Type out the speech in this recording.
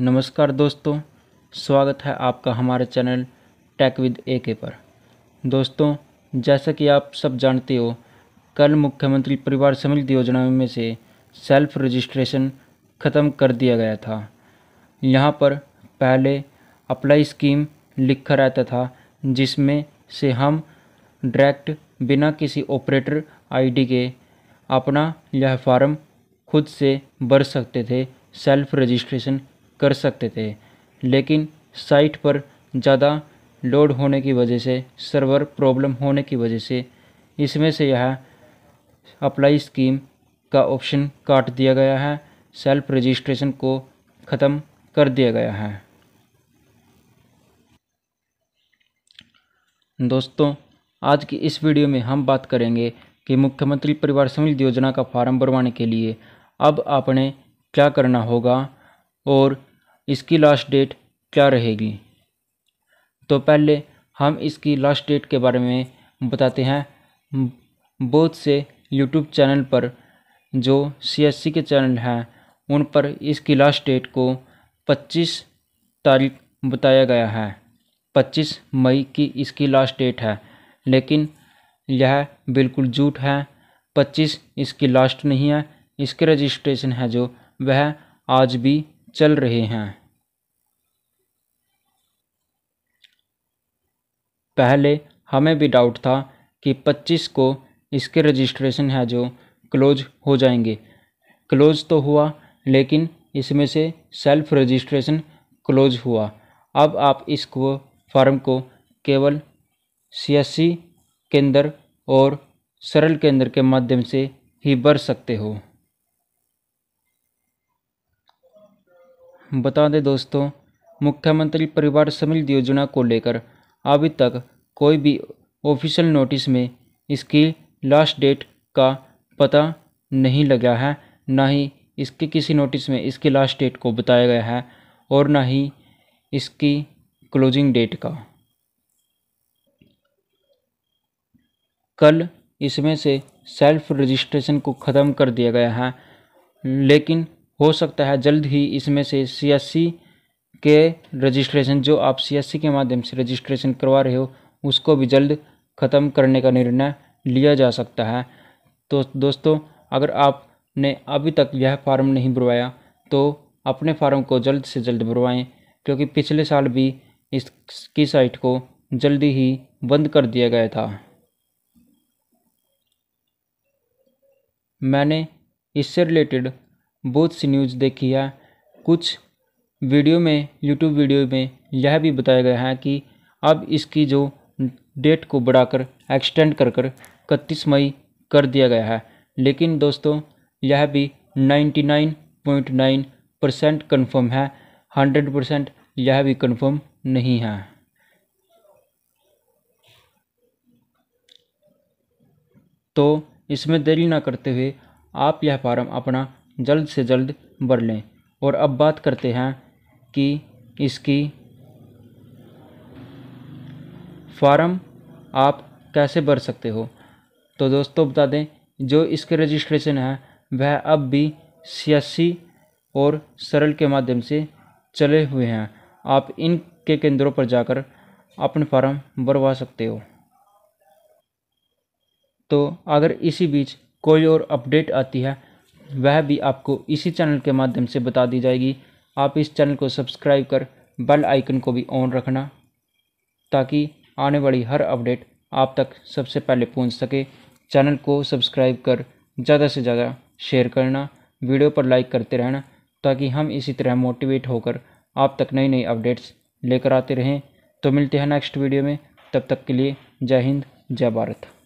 नमस्कार दोस्तों स्वागत है आपका हमारे चैनल टेक विद ए के पर दोस्तों जैसा कि आप सब जानते हो कल मुख्यमंत्री परिवार समृद्धि योजना में से सेल्फ रजिस्ट्रेशन ख़त्म कर दिया गया था यहाँ पर पहले अप्लाई स्कीम लिखा रहता था जिसमें से हम डायरेक्ट बिना किसी ऑपरेटर आईडी के अपना यह फार्म खुद से भर सकते थे सेल्फ रजिस्ट्रेशन कर सकते थे लेकिन साइट पर ज़्यादा लोड होने की वजह से सर्वर प्रॉब्लम होने की वजह से इसमें से यह अप्लाई स्कीम का ऑप्शन काट दिया गया है सेल्फ रजिस्ट्रेशन को ख़त्म कर दिया गया है दोस्तों आज की इस वीडियो में हम बात करेंगे कि मुख्यमंत्री परिवार समृद्धि योजना का फॉर्म भरवाने के लिए अब आपने क्या करना होगा और इसकी लास्ट डेट क्या रहेगी तो पहले हम इसकी लास्ट डेट के बारे में बताते हैं बहुत से यूट्यूब चैनल पर जो सी के चैनल हैं उन पर इसकी लास्ट डेट को 25 तारीख बताया गया है 25 मई की इसकी लास्ट डेट है लेकिन यह बिल्कुल झूठ है 25 इसकी लास्ट नहीं है इसके रजिस्ट्रेशन है जो वह आज भी चल रहे हैं पहले हमें भी डाउट था कि 25 को इसके रजिस्ट्रेशन है जो क्लोज हो जाएंगे क्लोज तो हुआ लेकिन इसमें से सेल्फ रजिस्ट्रेशन क्लोज हुआ अब आप इसको फॉर्म को केवल सी केंद्र और सरल केंद्र के माध्यम से ही भर सकते हो बता दें दोस्तों मुख्यमंत्री परिवार सम्मिलित योजना को लेकर अभी तक कोई भी ऑफिशियल नोटिस में इसकी लास्ट डेट का पता नहीं लगा है ना ही इसके किसी नोटिस में इसकी लास्ट डेट को बताया गया है और ना ही इसकी क्लोजिंग डेट का कल इसमें से सेल्फ रजिस्ट्रेशन को ख़त्म कर दिया गया है लेकिन हो सकता है जल्द ही इसमें से सी के रजिस्ट्रेशन जो आप सी के माध्यम से रजिस्ट्रेशन करवा रहे हो उसको भी जल्द ख़त्म करने का निर्णय लिया जा सकता है तो दोस्तों अगर आपने अभी तक यह फार्म नहीं भरवाया तो अपने फार्म को जल्द से जल्द भरवाएं क्योंकि पिछले साल भी इसकी साइट को जल्दी ही बंद कर दिया गया था मैंने इससे रिलेटेड बहुत सी न्यूज़ देखी है कुछ वीडियो में यूट्यूब वीडियो में यह भी बताया गया है कि अब इसकी जो डेट को बढ़ाकर एक्सटेंड कर कर इकतीस मई कर दिया गया है लेकिन दोस्तों यह भी 99.9 परसेंट कन्फर्म है 100 परसेंट यह भी कन्फर्म नहीं है तो इसमें देरी ना करते हुए आप यह फार्म अपना जल्द से जल्द भर लें और अब बात करते हैं कि इसकी फार्म आप कैसे भर सकते हो तो दोस्तों बता दें जो इसके रजिस्ट्रेशन है वह अब भी सियासी और सरल के माध्यम से चले हुए हैं आप इनके केंद्रों पर जाकर अपने फार्म भरवा सकते हो तो अगर इसी बीच कोई और अपडेट आती है वह भी आपको इसी चैनल के माध्यम से बता दी जाएगी आप इस चैनल को सब्सक्राइब कर बेल आइकन को भी ऑन रखना ताकि आने वाली हर अपडेट आप तक सबसे पहले पहुंच सके चैनल को सब्सक्राइब कर ज़्यादा से ज़्यादा शेयर करना वीडियो पर लाइक करते रहना ताकि हम इसी तरह मोटिवेट होकर आप तक नई नई अपडेट्स लेकर आते रहें तो मिलते हैं नेक्स्ट वीडियो में तब तक के लिए जय हिंद जय भारत